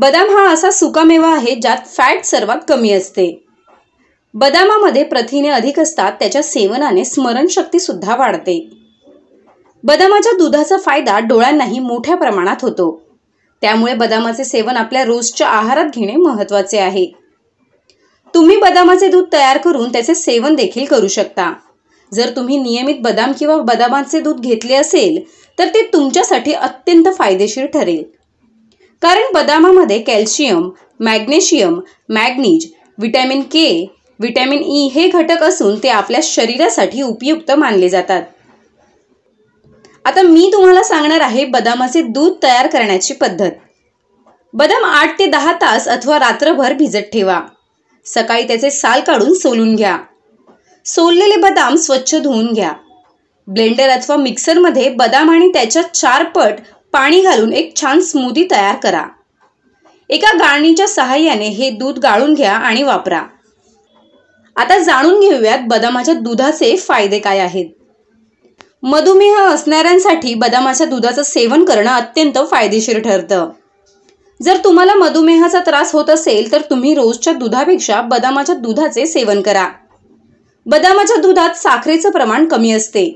बदाम हा असा सुकामेवा आहे ज्यात फॅट सर्वात कमी असते बदामामध्ये प्रथिने अधिक असतात त्याच्या सेवनाने स्मरणशक्ती सुद्धा वाढते बदामाच्या दुधाचा फायदा डोळ्यांनाही मोठ्या प्रमाणात होतो त्यामुळे बदामाचे सेवन आपल्या रोजच्या आहारात घेणे महत्त्वाचे आहे तुम्ही बदामाचे दूध तयार करून त्याचे सेवन देखील करू शकता जर तुम्ही नियमित बदाम किंवा बदामाचे दूध घेतले असेल तर ते तुमच्यासाठी अत्यंत फायदेशीर ठरेल कारण बदामामध्ये calcium magnesium manganese vitamin K vitamin E हे घटक असून ते आपल्या शरीरासाठी उपयुक्त मानले जातात आता मी तुम्हाला सांगणार आहे बदामाचे दूध तयार करण्याची पद्धत बदाम आठ ते दहा तास अथवा रात्रभर भिजत ठेवा सकाळी त्याचे साल काढून सोलून घ्या सोललेले बदाम स्वच्छ धुवून घ्या ब्लेंडर अथवा मिक्सरमध्ये बदाम आणि त्याच्या चार पट पाणी घालून एक छान स्मूदी तयार करा एका गाळणीच्या सहाय्याने हे दूध गाळून घ्या आणि वापरा आता जाणून घेऊयात बदामाच्या दुधाचे फायदे काय आहेत मधुमेह असणाऱ्यांसाठी बदामाच्या दुधाचं सेवन करणं अत्यंत फायदेशीर ठरतं जर तुम्हाला मधुमेहाचा त्रास होत असेल तर तुम्ही रोजच्या दुधापेक्षा बदामाच्या दुधाचे सेवन करा बदामाच्या दुधात साखरेचं प्रमाण कमी असते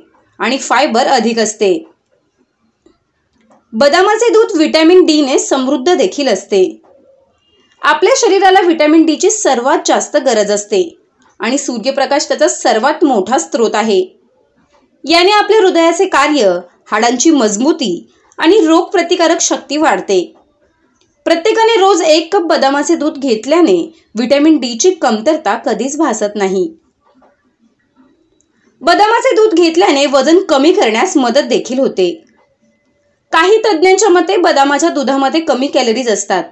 आणि फायबर अधिक असते बदामाचे दूध व्हिटॅमिन डीने समृद्ध देखील असते आपल्या शरीराला व्हिटॅमिन डीची सर्वात जास्त गरज असते आणि सूर्यप्रकाश त्याचा सर्वात मोठा स्रोत आहे याने आपल्या हृदयाचे कार्य हाडांची मजबूती आणि रोगप्रतिकारक शक्ती वाढते प्रत्येकाने रोज एक कप बदामाचे दूध घेतल्याने व्हिटॅमिन डीची कमतरता कधीच भासत नाही बदामाचे दूध घेतल्याने वजन कमी करण्यास मदत देखील होते काही तज्ज्ञांच्या मते बदामाच्या दुधामध्ये कमी कॅलरीज असतात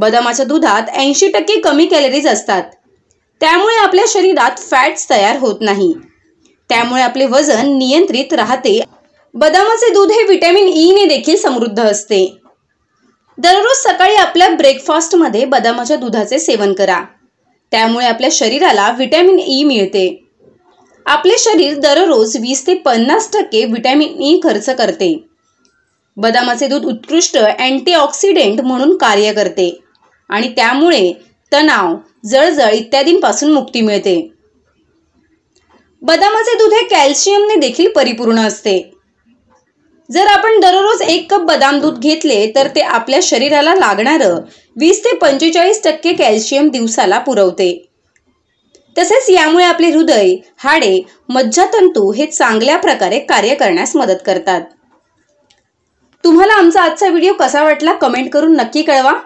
बदामाच्या दुधात ऐंशी टक्के कमी कॅलरीज असतात त्यामुळे आपल्या शरीरात फॅट्स तयार होत नाही त्यामुळे आपले वजन नियंत्रित राहते बदामाचे दूध हे व्हिटॅमिन ई e ने देखील समृद्ध असते दररोज सकाळी आपल्या ब्रेकफास्टमध्ये बदामाच्या दुधाचे सेवन करा त्यामुळे आपल्या शरीराला व्हिटॅमिन ई e मिळते आपले शरीर दररोज वीस ते पन्नास टक्के व्हिटॅमिन ई e खर्च करते बदामाचे दूध उत्कृष्ट अँटीऑक्सिडेंट म्हणून कार्य करते आणि त्यामुळे तणाव जळजळ इत्यादींपासून मुक्ती मिळते बदामाचे दूध हे कॅल्शियमने देखील परिपूर्ण असते जर आपण दररोज एक कप बदाम दूध घेतले तर ते आपल्या शरीराला लागणारं वीस ते पंचेचाळीस टक्के कॅल्शियम दिवसाला पुरवते तसेच यामुळे आपले हृदय हाडे मज्जातंतू हे चांगल्या प्रकारे कार्य करण्यास मदत करतात तुम्हाला आमचा आजचा व्हिडिओ कसा वाटला कमेंट करून नक्की कळवा